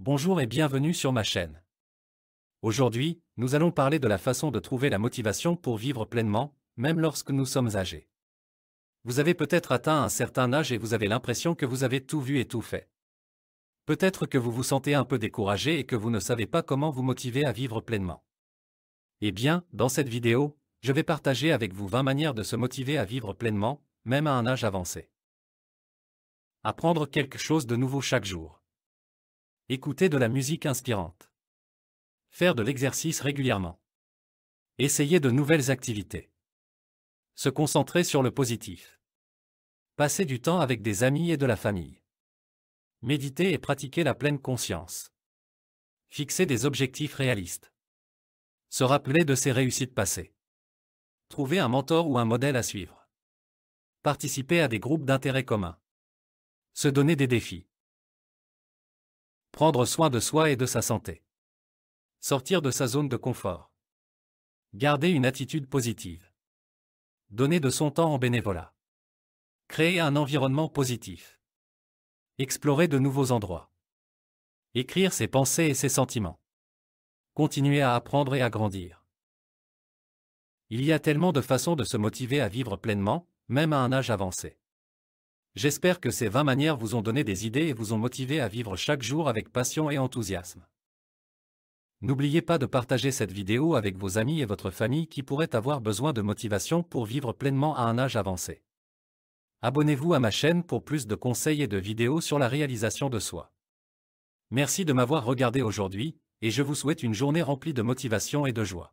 Bonjour et bienvenue sur ma chaîne. Aujourd'hui, nous allons parler de la façon de trouver la motivation pour vivre pleinement, même lorsque nous sommes âgés. Vous avez peut-être atteint un certain âge et vous avez l'impression que vous avez tout vu et tout fait. Peut-être que vous vous sentez un peu découragé et que vous ne savez pas comment vous motiver à vivre pleinement. Eh bien, dans cette vidéo, je vais partager avec vous 20 manières de se motiver à vivre pleinement, même à un âge avancé. Apprendre quelque chose de nouveau chaque jour. Écouter de la musique inspirante. Faire de l'exercice régulièrement. Essayer de nouvelles activités. Se concentrer sur le positif. Passer du temps avec des amis et de la famille. Méditer et pratiquer la pleine conscience. Fixer des objectifs réalistes. Se rappeler de ses réussites passées. Trouver un mentor ou un modèle à suivre. Participer à des groupes d'intérêt communs. Se donner des défis. Prendre soin de soi et de sa santé. Sortir de sa zone de confort. Garder une attitude positive. Donner de son temps en bénévolat. Créer un environnement positif. Explorer de nouveaux endroits. Écrire ses pensées et ses sentiments. Continuer à apprendre et à grandir. Il y a tellement de façons de se motiver à vivre pleinement, même à un âge avancé. J'espère que ces 20 manières vous ont donné des idées et vous ont motivé à vivre chaque jour avec passion et enthousiasme. N'oubliez pas de partager cette vidéo avec vos amis et votre famille qui pourraient avoir besoin de motivation pour vivre pleinement à un âge avancé. Abonnez-vous à ma chaîne pour plus de conseils et de vidéos sur la réalisation de soi. Merci de m'avoir regardé aujourd'hui, et je vous souhaite une journée remplie de motivation et de joie.